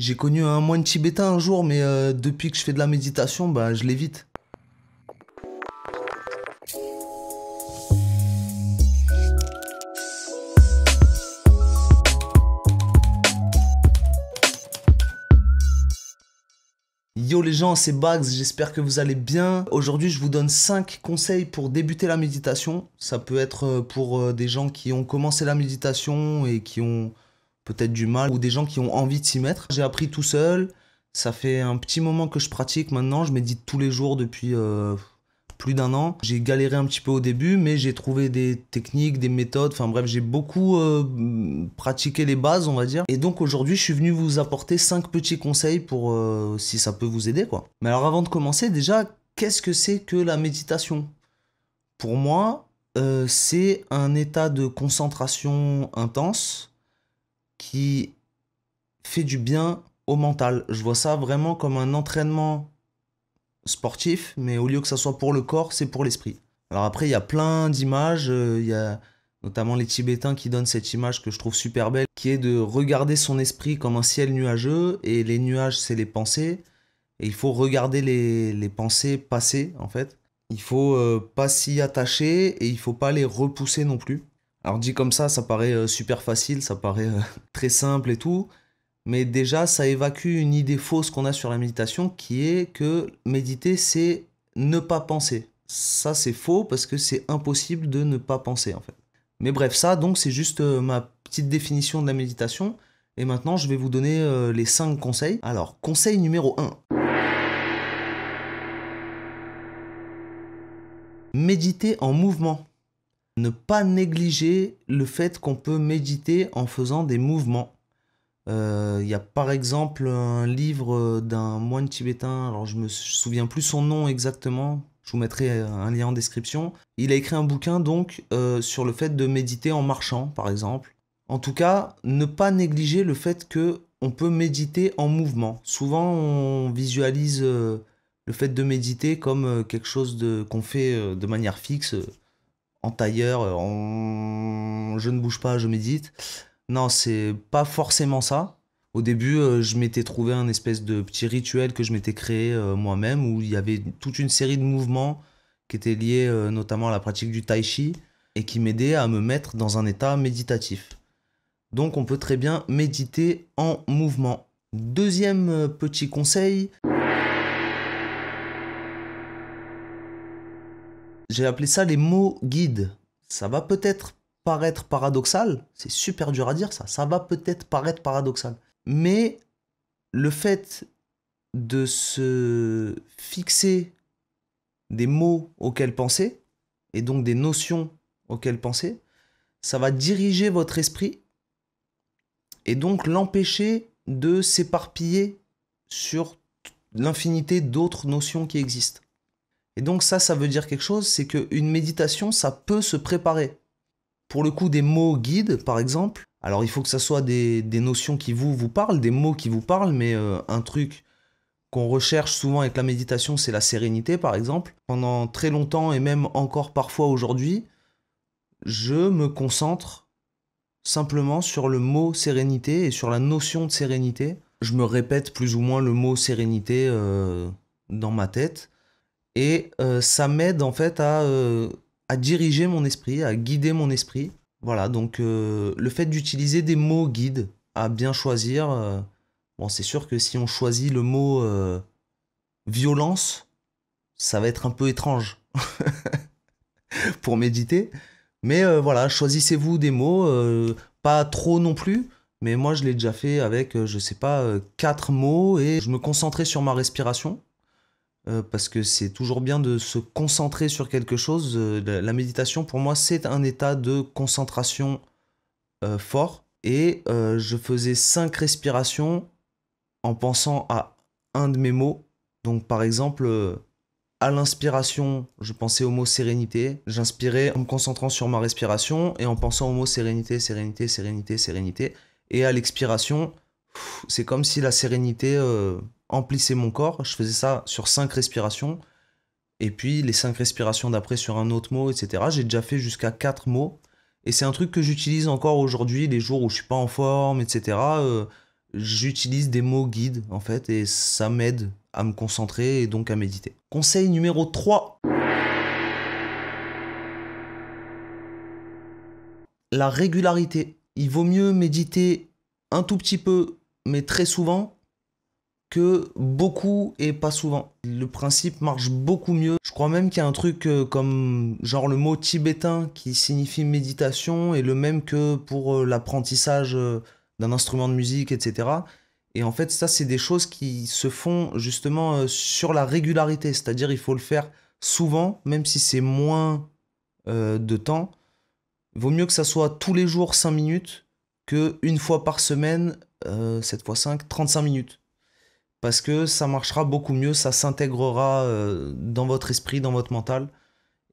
J'ai connu un moine tibétain un jour, mais euh, depuis que je fais de la méditation, bah, je l'évite. Yo les gens, c'est Bags, j'espère que vous allez bien. Aujourd'hui, je vous donne 5 conseils pour débuter la méditation. Ça peut être euh, pour euh, des gens qui ont commencé la méditation et qui ont peut-être du mal ou des gens qui ont envie de s'y mettre. J'ai appris tout seul. Ça fait un petit moment que je pratique maintenant. Je médite tous les jours depuis euh, plus d'un an. J'ai galéré un petit peu au début, mais j'ai trouvé des techniques, des méthodes. Enfin bref, j'ai beaucoup euh, pratiqué les bases, on va dire. Et donc aujourd'hui, je suis venu vous apporter cinq petits conseils pour euh, si ça peut vous aider, quoi. Mais alors avant de commencer, déjà, qu'est-ce que c'est que la méditation Pour moi, c'est un état de concentration intense qui fait du bien au mental. Je vois ça vraiment comme un entraînement sportif, mais au lieu que ça soit pour le corps, c'est pour l'esprit. Alors après, il y a plein d'images, euh, il y a notamment les Tibétains qui donnent cette image que je trouve super belle, qui est de regarder son esprit comme un ciel nuageux, et les nuages, c'est les pensées, et il faut regarder les, pensées passer, en fait. Il faut euh, pas s'y attacher, et il faut pas les repousser non plus. Alors dit comme ça, ça paraît euh, super facile, ça paraît euh, très simple et tout, mais déjà ça évacue une idée fausse qu'on a sur la méditation qui est que méditer c'est ne pas penser. Ça c'est faux parce que c'est impossible de ne pas penser en fait. Mais bref, ça donc c'est juste euh, ma petite définition de la méditation. Et maintenant, je vais vous donner les 5 conseils. Alors, conseil numéro 1. Méditer en mouvement ne pas négliger le fait qu'on peut méditer en faisant des mouvements. Euh, il y a par exemple un livre d'un moine tibétain, alors je me souviens plus son nom exactement, je vous mettrai un lien en description. Il a écrit un bouquin donc euh, sur le fait de méditer en marchant par exemple. En tout cas, ne pas négliger le fait que on peut méditer en mouvement. Souvent on visualise euh, le fait de méditer comme quelque chose qu'on fait de manière fixe en tailleur, euh, je ne bouge pas, je médite. Non, c'est pas forcément ça. Au début, euh, je m'étais trouvé un espèce de petit rituel que je m'étais créé euh, moi-même où il y avait toute une série de mouvements qui étaient liés notamment à la pratique du tai chi et qui m'aidaient à me mettre dans un état méditatif. Donc on peut très bien méditer en mouvement. Deuxième petit conseil, J'ai appelé ça les mots guides. Ça va peut-être paraître paradoxal, c'est super dur à dire ça, ça va peut-être paraître paradoxal. Mais le fait de se fixer des mots auxquels penser, et donc des notions auxquelles penser, ça va diriger votre esprit et donc l'empêcher de s'éparpiller sur l'infinité d'autres notions qui existent. Et donc ça, ça veut dire quelque chose, c'est qu'une méditation, ça peut se préparer. Pour le coup, des mots guides, par exemple, alors il faut que ça soit des, notions qui vous, vous parlent, des mots qui vous parlent, mais euh, un truc qu'on recherche souvent avec la méditation, c'est la sérénité, par exemple. Pendant très longtemps, et même encore parfois aujourd'hui, je me concentre simplement sur le mot sérénité et sur la notion de sérénité. Je me répète plus ou moins le mot sérénité euh, dans ma tête. Et euh, ça m'aide en fait euh, à, diriger mon esprit, à guider mon esprit. Voilà, donc euh, le fait d'utiliser des mots guides, à bien choisir. bon, c'est sûr que si on choisit le mot violence, ça va être un peu étrange pour méditer. Mais voilà, choisissez-vous des mots, pas trop non plus. Mais moi, je l'ai déjà fait avec, je sais pas, quatre mots et je me concentrais sur ma respiration. Euh, parce que c'est toujours bien de se concentrer sur quelque chose. Euh, la, méditation, pour moi, c'est un état de concentration euh, fort. Et je faisais cinq respirations en pensant à un de mes mots. Donc, par exemple, à l'inspiration, je pensais au mot sérénité. J'inspirais en me concentrant sur ma respiration et en pensant au mot sérénité, sérénité, sérénité, sérénité. Et à l'expiration, c'est comme si la sérénité emplissait mon corps. Je faisais ça sur cinq respirations. Et puis les cinq respirations d'après sur un autre mot, etc. J'ai déjà fait jusqu'à quatre mots. Et c'est un truc que j'utilise encore aujourd'hui, les jours où je suis pas en forme, etc. Euh, j'utilise des mots guides, en fait, et ça m'aide à me concentrer et donc à méditer. Conseil numéro 3. La régularité. Il vaut mieux méditer un tout petit peu, mais très souvent, que beaucoup et pas souvent. Le principe marche beaucoup mieux. Je crois même qu'il y a un truc euh, comme genre le mot tibétain qui signifie méditation et le même que pour euh, l'apprentissage euh, d'un instrument de musique, etc. Et en fait, ça, c'est des choses qui se font justement sur la régularité, c'est-à-dire il faut le faire souvent, même si c'est moins de temps. Vaut mieux que ça soit tous les jours 5 minutes que une fois par semaine, 7 fois 5, 35 minutes parce que ça marchera beaucoup mieux, ça s'intégrera euh, dans votre esprit, dans votre mental.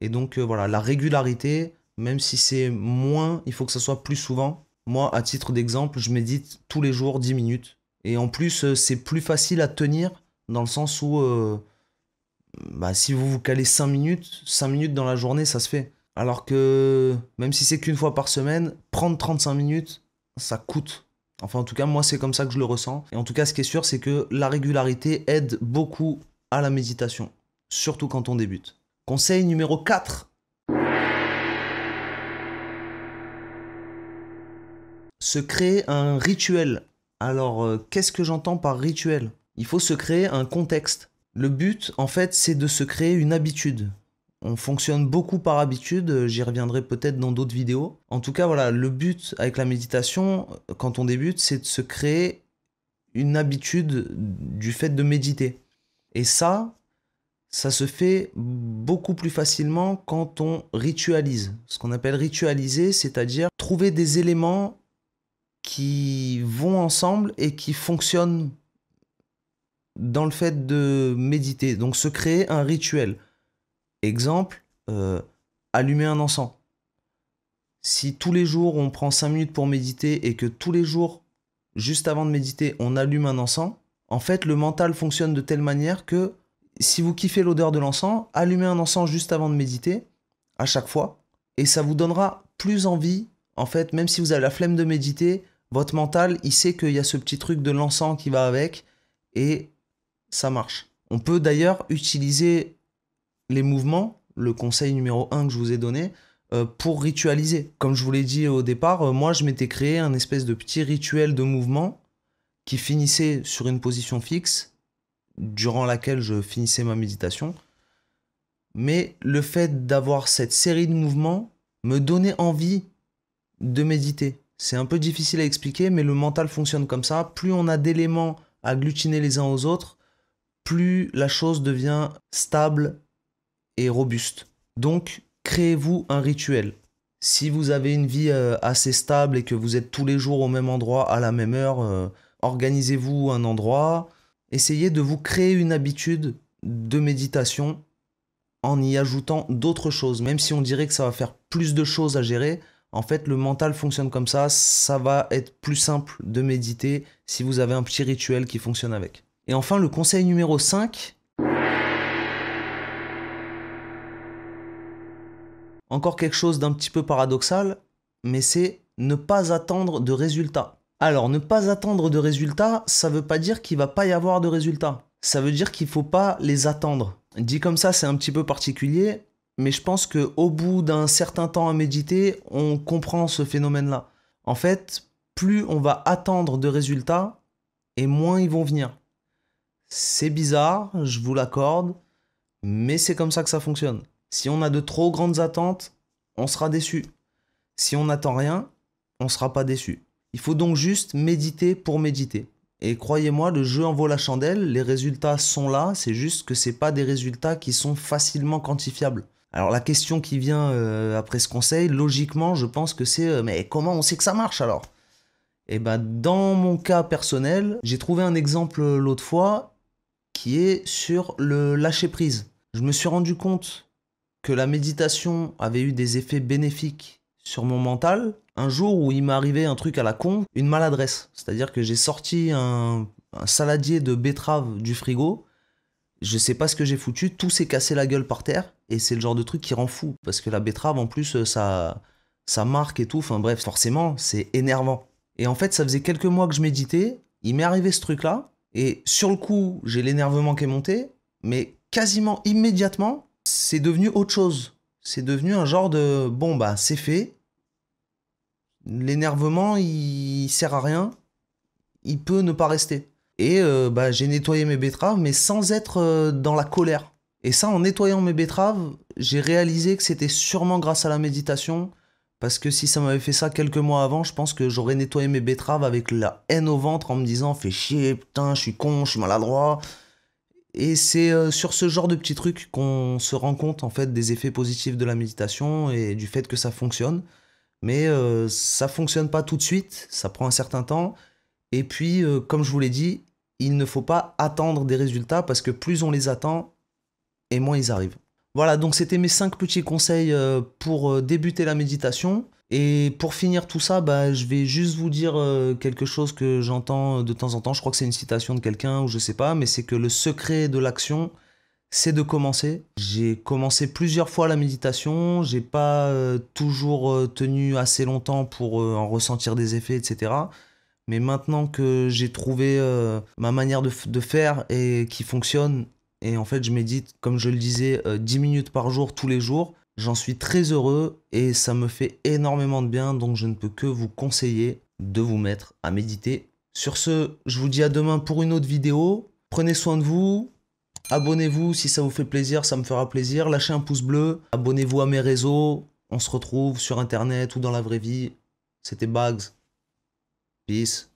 Et donc euh, voilà, la régularité, même si c'est moins, il faut que ça soit plus souvent. Moi, à titre d'exemple, je médite tous les jours 10 minutes. Et en plus, euh, c'est plus facile à tenir dans le sens où bah, si vous vous calez 5 minutes, 5 minutes dans la journée, ça se fait. Alors que même si c'est qu'une fois par semaine, prendre 35 minutes, ça coûte. Enfin, en tout cas, moi, c'est comme ça que je le ressens. Et en tout cas, ce qui est sûr, c'est que la régularité aide beaucoup à la méditation, surtout quand on débute. Conseil numéro 4. Se créer un rituel. Alors, euh, qu'est-ce que j'entends par rituel Il faut se créer un contexte. Le but, en fait, c'est de se créer une habitude on fonctionne beaucoup par habitude, j'y reviendrai peut-être dans d'autres vidéos. En tout cas, voilà, le but avec la méditation, quand on débute, c'est de se créer une habitude du fait de méditer. Et ça, ça se fait beaucoup plus facilement quand on ritualise. Ce qu'on appelle ritualiser, c'est-à-dire trouver des éléments qui vont ensemble et qui fonctionnent dans le fait de méditer. Donc se créer un rituel. Exemple, euh, allumer un encens. Si tous les jours on prend 5 minutes pour méditer et que tous les jours, juste avant de méditer, on allume un encens, en fait le mental fonctionne de telle manière que si vous kiffez l'odeur de l'encens, allumez un encens juste avant de méditer, à chaque fois, et ça vous donnera plus envie, en fait, même si vous avez la flemme de méditer, votre mental, il sait qu'il y a ce petit truc de l'encens qui va avec, et ça marche. On peut d'ailleurs utiliser les mouvements, le conseil numéro 1 que je vous ai donné, euh, pour ritualiser. Comme je vous l'ai dit au départ, euh, moi je m'étais créé un espèce de petit rituel de mouvement qui finissait sur une position fixe, durant laquelle je finissais ma méditation. Mais le fait d'avoir cette série de mouvements me donnait envie de méditer. C'est un peu difficile à expliquer, mais le mental fonctionne comme ça. Plus on a d'éléments agglutinés les uns aux autres, plus la chose devient stable robuste. Donc, créez-vous un rituel. Si vous avez une vie euh, assez stable et que vous êtes tous les jours au même endroit à la même heure, euh, organisez-vous un endroit. Essayez de vous créer une habitude de méditation en y ajoutant d'autres choses. Même si on dirait que ça va faire plus de choses à gérer, en fait, le mental fonctionne comme ça. Ça va être plus simple de méditer si vous avez un petit rituel qui fonctionne avec. Et enfin, le conseil numéro 5, Encore quelque chose d'un petit peu paradoxal, mais c'est ne pas attendre de résultats. Alors, ne pas attendre de résultats, ça veut pas dire qu'il va pas y avoir de résultats. Ça veut dire qu'il ne faut pas les attendre. Dit comme ça, c'est un petit peu particulier, mais je pense qu'au au bout d'un certain temps à méditer, on comprend ce phénomène-là. En fait, plus on va attendre de résultats et moins ils vont venir. C'est bizarre, je vous l'accorde, mais c'est comme ça que ça fonctionne. Si on a de trop grandes attentes, on sera déçu. Si on n'attend rien, on ne sera pas déçu. Il faut donc juste méditer pour méditer. Et croyez-moi, le jeu en vaut la chandelle, les résultats sont là, c'est juste que ce pas des résultats qui sont facilement quantifiables. Alors la question qui vient euh, après ce conseil, logiquement, je pense que c'est euh, mais comment on sait que ça marche alors Et eh ben dans mon cas personnel, j'ai trouvé un exemple euh, l'autre fois qui est sur le lâcher prise. Je me suis rendu compte que la méditation avait eu des effets bénéfiques sur mon mental, un jour où il m'est arrivé un truc à la con, une maladresse. C'est-à-dire que j'ai sorti un, saladier de betterave du frigo, je sais pas ce que j'ai foutu, tout s'est cassé la gueule par terre, et c'est le genre de truc qui rend fou, parce que la betterave en plus, ça, ça marque et tout, enfin bref, forcément, c'est énervant. Et en fait, ça faisait quelques mois que je méditais, il m'est arrivé ce truc-là, et sur le coup, j'ai l'énervement qui est monté, mais quasiment immédiatement, c'est devenu autre chose. C'est devenu un genre de bon bah c'est fait. L'énervement il sert à rien. Il peut ne pas rester. Et euh, bah, j'ai nettoyé mes betteraves, mais sans être euh, dans la colère. Et ça, en nettoyant mes betteraves, j'ai réalisé que c'était sûrement grâce à la méditation, parce que si ça m'avait fait ça quelques mois avant, je pense que j'aurais nettoyé mes betteraves avec la haine au ventre en me disant fais chier, putain, je suis con, je suis maladroit, et c'est euh, sur ce genre de petits trucs qu'on se rend compte en fait des effets positifs de la méditation et du fait que ça fonctionne. Mais ça euh, ça fonctionne pas tout de suite, ça prend un certain temps. Et puis, euh, comme je vous l'ai dit, il ne faut pas attendre des résultats parce que plus on les attend et moins ils arrivent. Voilà, donc c'était mes 5 petits conseils pour débuter la méditation. Et pour finir tout ça, bah, je vais juste vous dire euh, quelque chose que j'entends euh, de temps en temps. Je crois que c'est une citation de quelqu'un ou je sais pas, mais c'est que le secret de l'action, c'est de commencer. J'ai commencé plusieurs fois la méditation, j'ai pas euh, toujours tenu assez longtemps pour en ressentir des effets, etc. Mais maintenant que j'ai trouvé ma manière de, faire et qui fonctionne, et en fait je médite, comme je le disais, 10 minutes par jour tous les jours, J'en suis très heureux et ça me fait énormément de bien, donc je ne peux que vous conseiller de vous mettre à méditer. Sur ce, je vous dis à demain pour une autre vidéo. Prenez soin de vous, abonnez-vous si ça vous fait plaisir, ça me fera plaisir. Lâchez un pouce bleu, abonnez-vous à mes réseaux. On se retrouve sur Internet ou dans la vraie vie. C'était Bags, Peace.